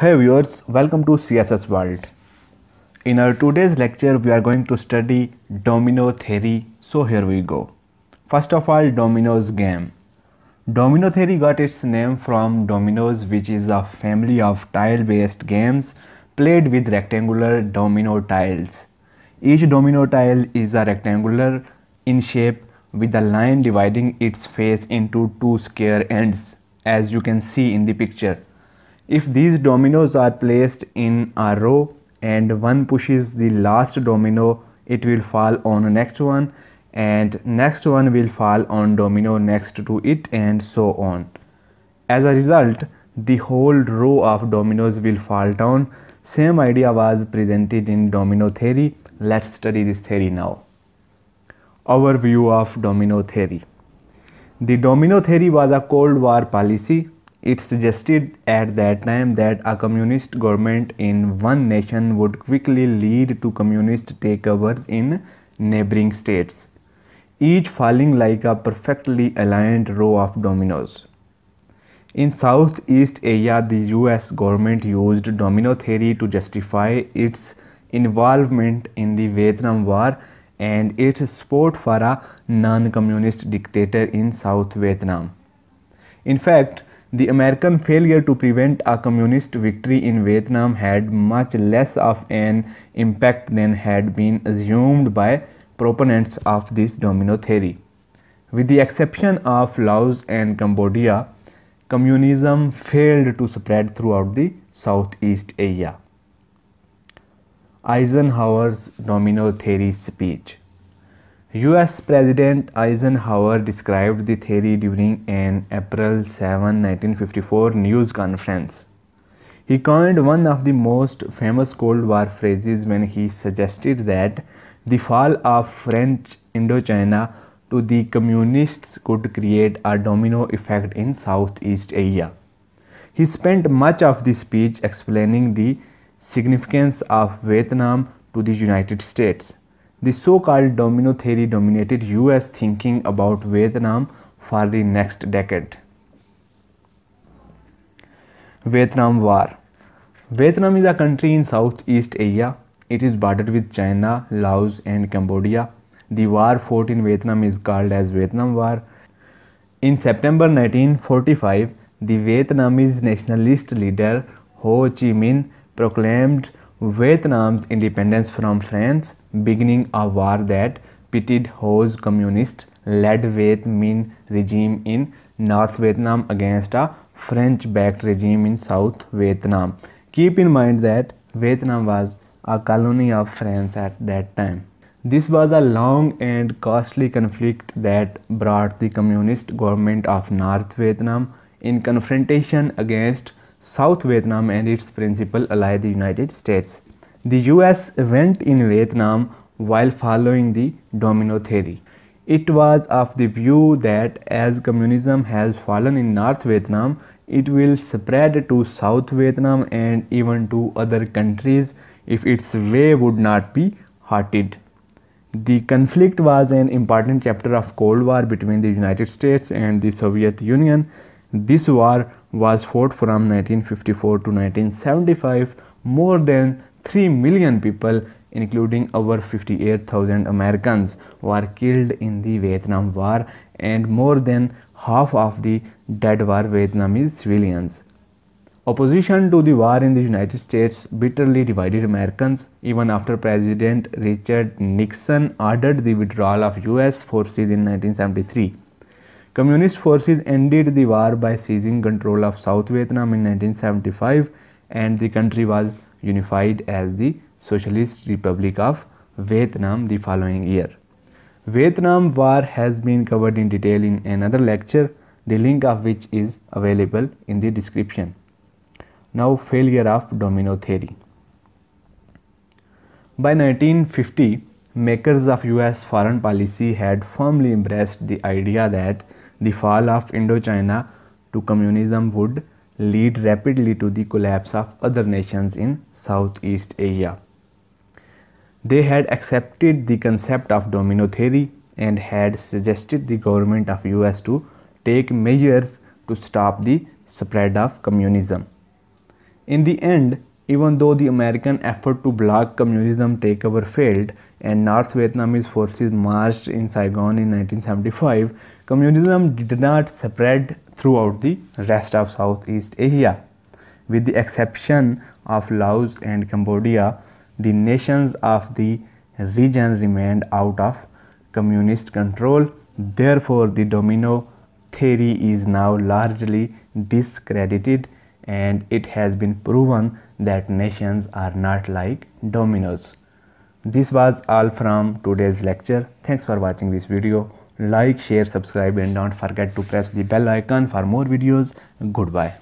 Hey viewers, welcome to CSS World. In our today's lecture, we are going to study domino theory. So here we go. First of all, dominoes game. Domino theory got its name from dominoes, which is a family of tile-based games played with rectangular domino tiles. Each domino tile is a rectangular in shape with a line dividing its face into two square ends, as you can see in the picture. If these dominoes are placed in a row and one pushes the last domino, it will fall on the next one and next one will fall on domino next to it and so on. As a result, the whole row of dominoes will fall down. Same idea was presented in domino theory. Let's study this theory now. Overview of domino theory. The domino theory was a Cold War policy it suggested at that time that a communist government in one nation would quickly lead to communist takeovers in neighboring states, each falling like a perfectly aligned row of dominoes. In Southeast Asia, the US government used domino theory to justify its involvement in the Vietnam War and its support for a non-communist dictator in South Vietnam. In fact, the American failure to prevent a communist victory in Vietnam had much less of an impact than had been assumed by proponents of this domino theory. With the exception of Laos and Cambodia, communism failed to spread throughout the Southeast Asia. Eisenhower's domino theory speech US President Eisenhower described the theory during an April 7, 1954 news conference. He coined one of the most famous Cold War phrases when he suggested that the fall of French Indochina to the communists could create a domino effect in Southeast Asia. He spent much of the speech explaining the significance of Vietnam to the United States the so called domino theory dominated US thinking about Vietnam for the next decade. Vietnam War Vietnam is a country in Southeast Asia. It is bordered with China, Laos, and Cambodia. The war fought in Vietnam is called as Vietnam War. In September 1945, the Vietnamese nationalist leader Ho Chi Minh proclaimed Vietnam's independence from France, beginning a war that pitted Ho's communist-led Viet Minh regime in North Vietnam against a French-backed regime in South Vietnam. Keep in mind that Vietnam was a colony of France at that time. This was a long and costly conflict that brought the communist government of North Vietnam in confrontation against South Vietnam and its principal ally the United States. The US went in Vietnam while following the domino theory. It was of the view that as communism has fallen in North Vietnam, it will spread to South Vietnam and even to other countries if its way would not be halted. The conflict was an important chapter of Cold War between the United States and the Soviet Union. This war was fought from 1954 to 1975, more than 3 million people including over 58,000 Americans were killed in the Vietnam War and more than half of the dead were Vietnamese civilians. Opposition to the war in the United States bitterly divided Americans even after President Richard Nixon ordered the withdrawal of US forces in 1973. Communist forces ended the war by seizing control of South Vietnam in 1975 and the country was unified as the Socialist Republic of Vietnam the following year. Vietnam War has been covered in detail in another lecture, the link of which is available in the description. Now failure of domino theory. By 1950, makers of US foreign policy had firmly embraced the idea that the fall of Indochina to communism would lead rapidly to the collapse of other nations in Southeast Asia. They had accepted the concept of domino theory and had suggested the government of US to take measures to stop the spread of communism. In the end, even though the American effort to block communism takeover failed and North Vietnamese forces marched in Saigon in 1975, communism did not spread throughout the rest of Southeast Asia. With the exception of Laos and Cambodia, the nations of the region remained out of communist control. Therefore, the domino theory is now largely discredited and it has been proven that nations are not like dominoes. This was all from today's lecture. Thanks for watching this video. Like, share, subscribe and don't forget to press the bell icon for more videos. Goodbye.